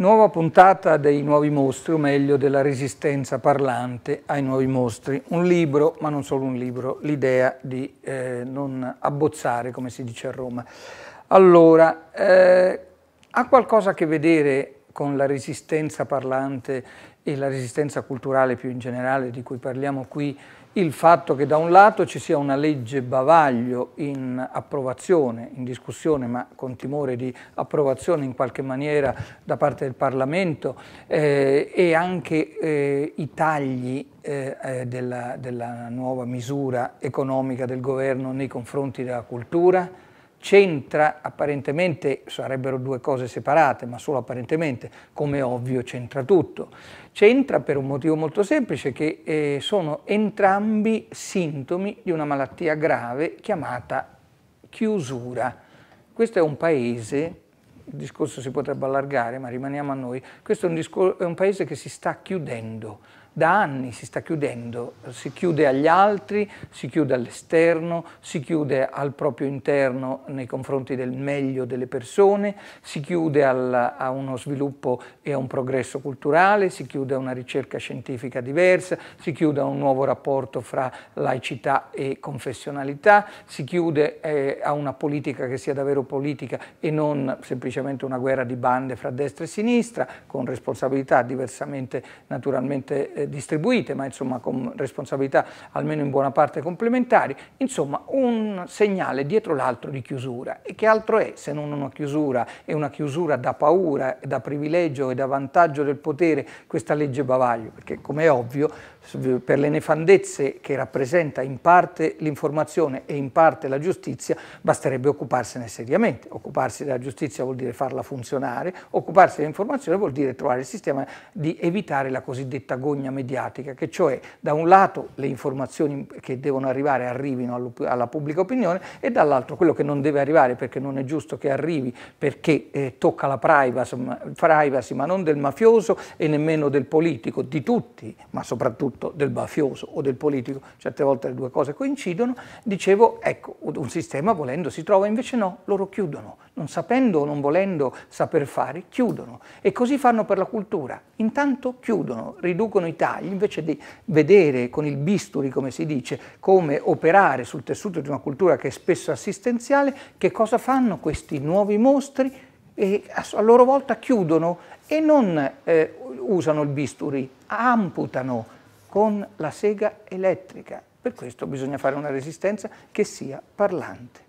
Nuova puntata dei Nuovi Mostri, o meglio della resistenza parlante ai Nuovi Mostri. Un libro, ma non solo un libro, l'idea di eh, non abbozzare, come si dice a Roma. Allora, eh, ha qualcosa a che vedere con la resistenza parlante e la resistenza culturale più in generale di cui parliamo qui, il fatto che da un lato ci sia una legge bavaglio in approvazione, in discussione, ma con timore di approvazione in qualche maniera da parte del Parlamento eh, e anche eh, i tagli eh, eh della, della nuova misura economica del governo nei confronti della cultura, c'entra apparentemente, sarebbero due cose separate, ma solo apparentemente, come ovvio c'entra tutto. C'entra per un motivo molto semplice che eh, sono entrambi sintomi di una malattia grave chiamata chiusura. Questo è un paese il discorso si potrebbe allargare, ma rimaniamo a noi, questo è un, è un, paese che si sta chiudendo, da anni si sta chiudendo, si chiude agli altri, si chiude all'esterno, si chiude al proprio interno nei confronti del meglio delle persone, si chiude al, a uno sviluppo e a un progresso culturale, si chiude a una ricerca scientifica diversa, si chiude a un nuovo rapporto fra laicità e confessionalità, si chiude eh, a una politica che sia davvero politica e non semplicemente una guerra di bande fra destra e sinistra, con responsabilità diversamente naturalmente eh, distribuite, ma insomma con responsabilità almeno in buona parte complementari, insomma un segnale dietro l'altro di chiusura. E che altro è se non una chiusura? È una chiusura da paura, da privilegio e da vantaggio del potere questa legge Bavaglio, perché come è ovvio per le nefandezze che rappresenta in parte l'informazione e in parte la giustizia, basterebbe occuparsene seriamente. Occuparsi della giustizia vuol dire farla funzionare, occuparsi dell'informazione vuol dire trovare il sistema di evitare la cosiddetta gogna mediatica, che cioè da un lato le informazioni che devono arrivare arrivino alla pubblica opinione e dall'altro quello che non deve arrivare perché non è giusto che arrivi perché eh, tocca la privacy ma, privacy ma, non del mafioso e nemmeno del politico, di tutti, ma soprattutto del mafioso o del politico, certe volte le due cose coincidono, dicevo ecco un sistema volendo si trova, invece no, loro chiudono, non sapendo o non volendo saper fare, chiudono e così fanno per la cultura, intanto chiudono, riducono i tagli, invece di vedere con il bisturi, come si dice, come operare sul tessuto di una cultura che è spesso assistenziale, che cosa fanno questi nuovi mostri? E a loro volta chiudono e non eh, usano il bisturi, amputano con la sega elettrica. Per questo bisogna fare una resistenza che sia parlante.